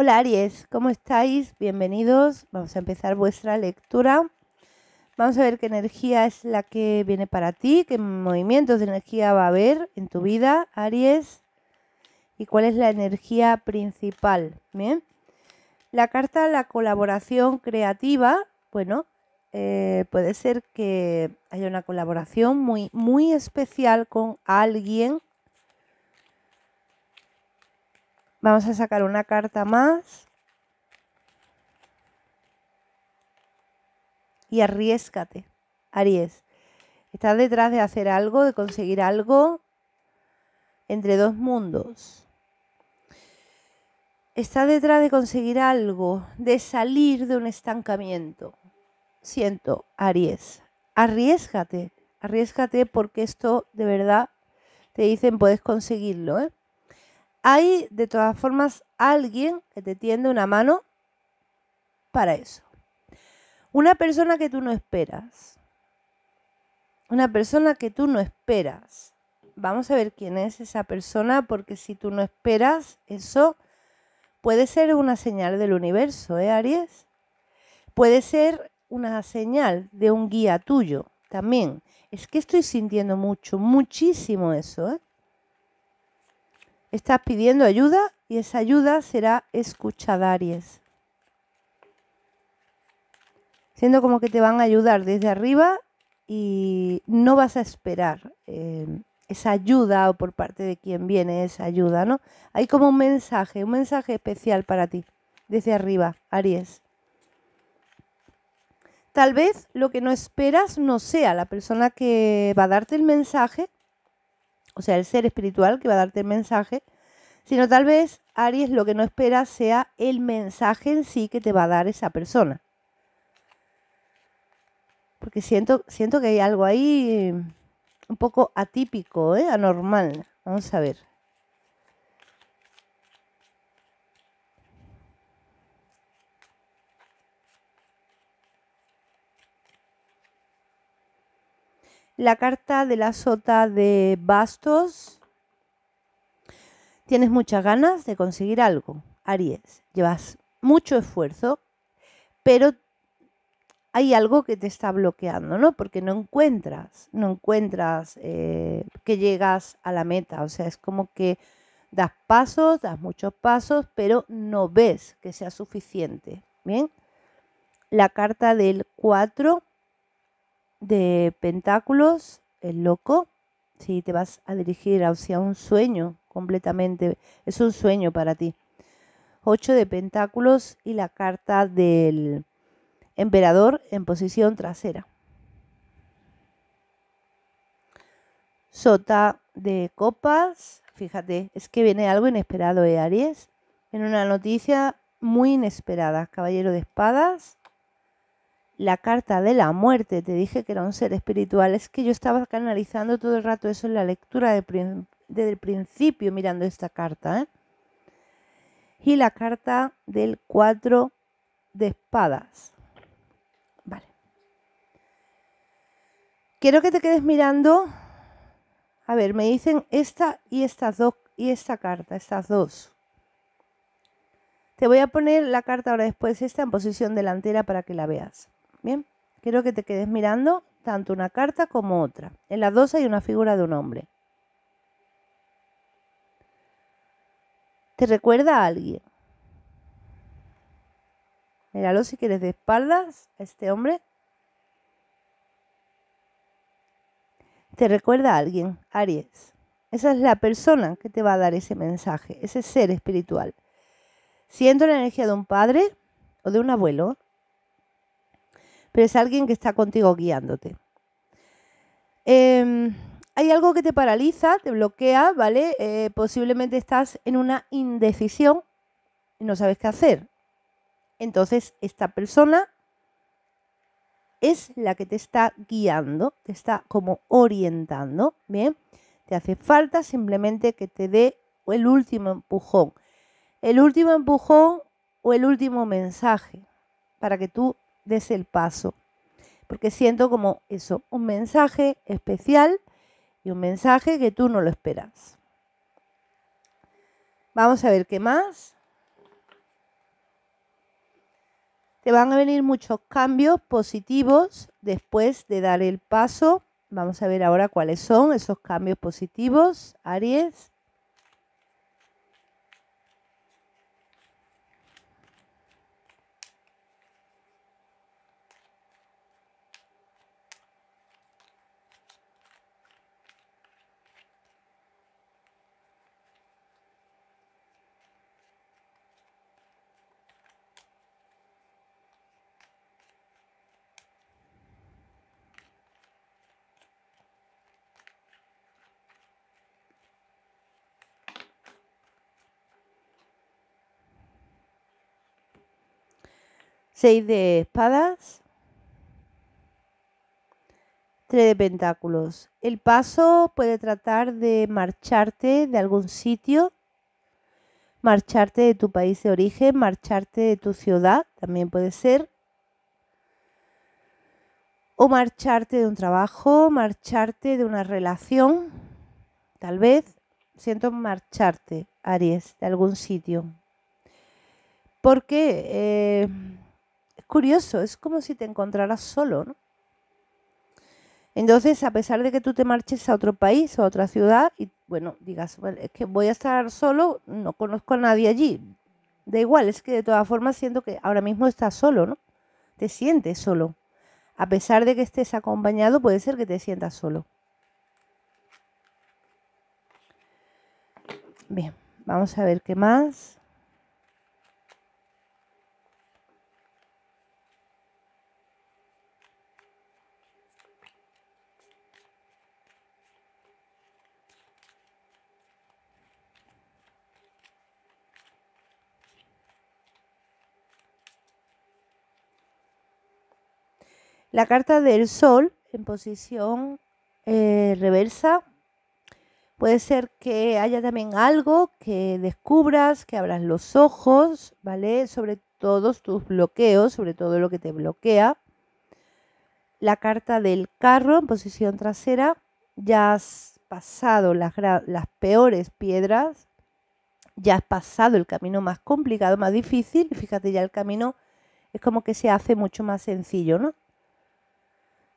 Hola Aries, ¿cómo estáis? Bienvenidos. Vamos a empezar vuestra lectura. Vamos a ver qué energía es la que viene para ti, qué movimientos de energía va a haber en tu vida, Aries, y cuál es la energía principal. La carta la colaboración creativa, bueno, eh, puede ser que haya una colaboración muy, muy especial con alguien Vamos a sacar una carta más. Y arriesgate, Aries. Estás detrás de hacer algo, de conseguir algo entre dos mundos. Estás detrás de conseguir algo, de salir de un estancamiento. Siento, Aries. Arriesgate, arriesgate porque esto de verdad te dicen puedes conseguirlo, ¿eh? hay de todas formas alguien que te tiende una mano para eso. Una persona que tú no esperas. Una persona que tú no esperas. Vamos a ver quién es esa persona porque si tú no esperas, eso puede ser una señal del universo, ¿eh, Aries? Puede ser una señal de un guía tuyo también. Es que estoy sintiendo mucho, muchísimo eso, ¿eh? Estás pidiendo ayuda y esa ayuda será escuchada, Aries. Siendo como que te van a ayudar desde arriba y no vas a esperar em, esa ayuda o por parte de quien viene esa ayuda, ¿no? Hay como un mensaje, un mensaje especial para ti desde arriba, Aries. Tal vez lo que no esperas no sea la persona que va a darte el mensaje, o sea, el ser espiritual que va a darte el mensaje, sino tal vez, Aries, lo que no espera sea el mensaje en sí que te va a dar esa persona. Porque siento, siento que hay algo ahí mm, un poco atípico, ¿eh? anormal. Vamos a ver. la carta de la sota de bastos. Tienes muchas ganas de conseguir algo, Aries. Llevas mucho esfuerzo, pero hay algo que te está bloqueando, ¿no? Porque no encuentras, no encuentras eh, que llegas a la meta. O sea, es como que das pasos, das muchos pasos, pero no ves que sea suficiente. Bien. La carta del 4 de Pentáculos, el loco, si te vas a dirigir hacia un sueño completamente, es un sueño para ti. Ocho de Pentáculos y la carta del emperador en posición trasera. Sota de copas, fíjate, es que viene algo inesperado, de ¿eh, Aries? En una noticia muy inesperada, caballero de espadas la carta de la muerte, te dije que era un ser espiritual, es que yo estaba canalizando todo el rato eso en la lectura desde el principio mirando esta carta. ¿eh? Y la carta del cuatro de espadas. Vale. Quiero que te quedes mirando. A ver, me dicen esta y estas dos y esta carta, estas dos. Te voy a poner la carta ahora después, esta en posición delantera para que la veas quiero que te quedes mirando tanto una carta como otra. En las dos hay una figura de un hombre. ¿Te recuerda a alguien? Míralo si quieres de espaldas este hombre. ¿Te recuerda a alguien, Aries? Esa es la persona que te va a dar ese mensaje, ese ser espiritual. Siento la energía de un padre o de un abuelo pero es alguien que está contigo guiándote. Em, hay algo que te paraliza, te bloquea, ¿vale? Eh, posiblemente estás en una indecisión y no sabes qué hacer. Entonces, esta persona es la que te está guiando, te está como orientando, ¿bien? Te hace falta simplemente que te dé el último empujón, el último empujón o el último mensaje para que tú des el paso. Porque siento como eso, un mensaje especial y un mensaje que tú no lo esperas. Vamos a ver qué más. Te van a venir muchos cambios positivos después de dar el paso. Vamos a ver ahora cuáles son esos cambios positivos, Aries. 6 de espadas, 3 de pentáculos. El paso puede tratar de marcharte de algún sitio, marcharte de tu país de origen, marcharte de tu ciudad, también puede ser. O marcharte de un trabajo, marcharte de una relación, tal vez. Siento marcharte, Aries, de algún sitio. Porque eh, curioso, es como si te encontraras solo, ¿no? Entonces, a pesar de que tú te marches a otro país o a otra ciudad y, bueno, digas, es que voy a estar solo, no conozco a nadie allí. Da igual, es que de todas formas siento que ahora mismo estás solo, ¿no? Te sientes solo. A pesar de que estés acompañado, puede ser que te sientas solo. Bien, vamos a ver qué más. La carta del Sol en posición eh, reversa. Puede ser que haya también algo que descubras, que abras los ojos, ¿vale? Sobre todos tus bloqueos, sobre todo lo que te bloquea. La carta del carro en posición trasera. Ya has pasado las, las peores piedras, ya has pasado el camino más complicado, más difícil, y fíjate, ya el camino es como que se hace mucho más sencillo, ¿no?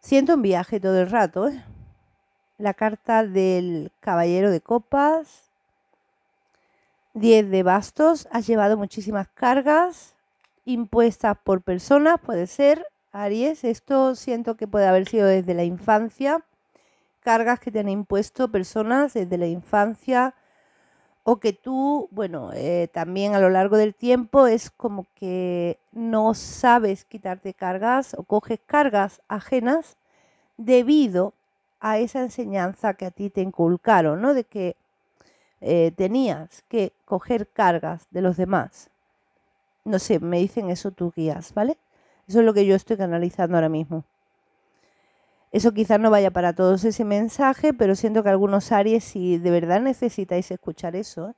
Siento un viaje todo el rato. ¿eh? La carta del caballero de copas. 10 de bastos. Has llevado muchísimas cargas impuestas por personas, puede ser. Aries, esto siento que puede haber sido desde la infancia. Cargas que te han impuesto personas desde la infancia o que tú, bueno, eh, también a lo largo del tiempo es como que no sabes quitarte cargas o coges cargas ajenas debido a esa enseñanza que a ti te inculcaron, ¿no? De que eh, tenías que coger cargas de los demás. No sé, me dicen eso tus guías, ¿vale? Eso es lo que yo estoy canalizando ahora mismo. Eso quizás no vaya para todos ese mensaje, pero siento que algunos Aries, si de verdad necesitáis escuchar eso,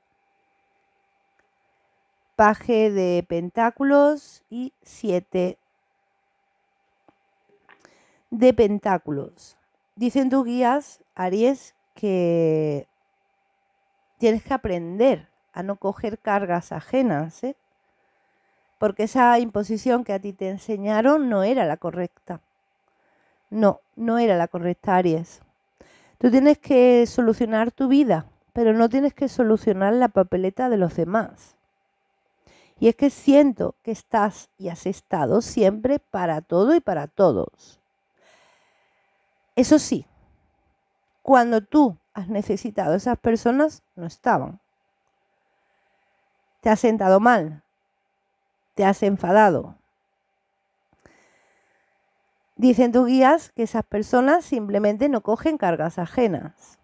paje de pentáculos y siete de pentáculos. Dicen tus guías, Aries, que tienes que aprender a no coger cargas ajenas, ¿eh? porque esa imposición que a ti te enseñaron no era la correcta. No, no era la correcta, Aries. Tú tienes que solucionar tu vida, pero no tienes que solucionar la papeleta de los demás. Y es que siento que estás y has estado siempre para todo y para todos. Eso sí, cuando tú has necesitado esas personas, no estaban. Te has sentado mal, te has enfadado, Dicen tus guías que esas personas simplemente no cogen cargas ajenas,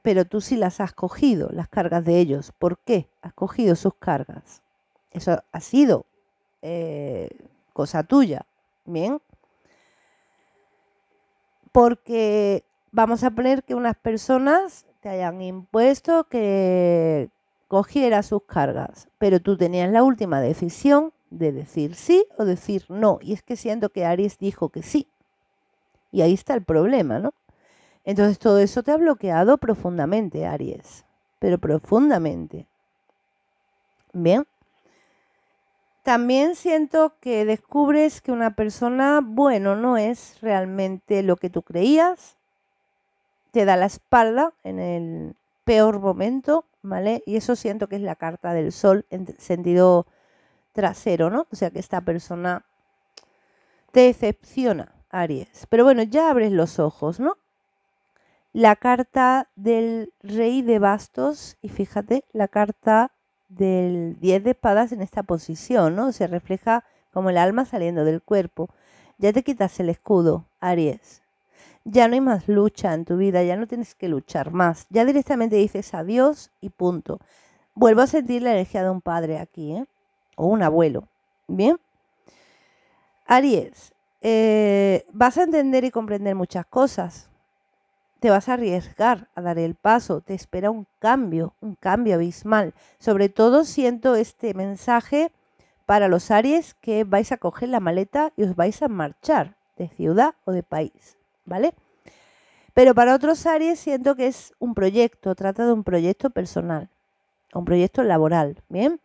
pero tú sí las has cogido, las cargas de ellos. ¿Por qué has cogido sus cargas? Eso ha sido eh, cosa tuya, ¿bien? Porque vamos a poner que unas personas te hayan impuesto que cogiera sus cargas, pero tú tenías la última decisión de decir sí o decir no. Y es que siento que Aries dijo que sí. Y ahí está el problema, ¿no? Entonces todo eso te ha bloqueado profundamente, Aries, pero profundamente. Bien. También siento que descubres que una persona, bueno, no es realmente lo que tú creías. Te da la espalda en el peor momento, ¿vale? Y eso siento que es la carta del sol en sentido trasero, ¿no? O sea que esta persona te decepciona, Aries. Pero bueno, ya abres los ojos, ¿no? La carta del rey de bastos y fíjate, la carta del 10 de espadas en esta posición, ¿no? Se refleja como el alma saliendo del cuerpo. Ya te quitas el escudo, Aries. Ya no hay más lucha en tu vida, ya no tienes que luchar más. Ya directamente dices adiós y punto. Vuelvo a sentir la energía de un padre aquí, ¿eh? o un abuelo. Bien. Aries, eh, vas a entender y comprender muchas cosas. Te vas a arriesgar a dar el paso. Te espera un cambio, un cambio abismal. Sobre todo siento este mensaje para los Aries que vais a coger la maleta y os vais a marchar de ciudad o de país. ¿Vale? Pero para otros Aries siento que es un proyecto, trata de un proyecto personal, un proyecto laboral, ¿bien?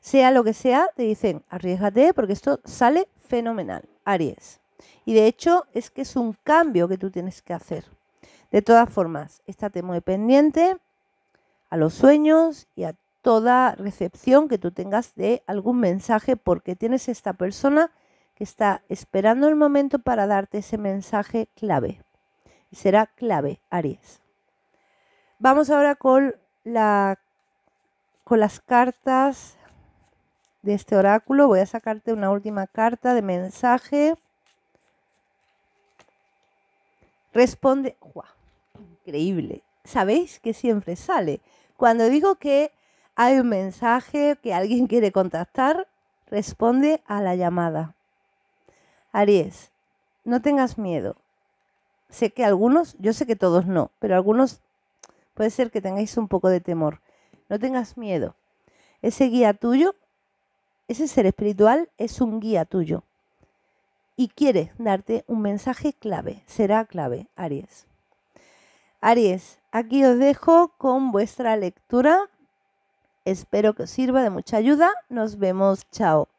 Sea lo que sea, te dicen, arriesgate porque esto sale fenomenal, Aries. Y de hecho es que es un cambio que tú tienes que hacer. De todas formas, estate muy pendiente a los sueños y a toda recepción que tú tengas de algún mensaje porque tienes esta persona que está esperando el momento para darte ese mensaje clave. Y será clave, Aries. Vamos ahora con, la, con las cartas de este oráculo. Voy a sacarte una última carta de mensaje. Responde, Increíble. Sabéis que siempre sale. Cuando digo que hay un mensaje que alguien quiere contactar, responde a la llamada. Aries, no tengas miedo. Sé que algunos, yo sé que todos no, pero algunos puede ser que tengáis un poco de temor. No tengas miedo. Ese guía tuyo ese ser espiritual es un guía tuyo y quiere darte un mensaje clave. Será clave, Aries. Aries, aquí os dejo con vuestra lectura. Espero que os sirva de mucha ayuda. Nos vemos. Chao.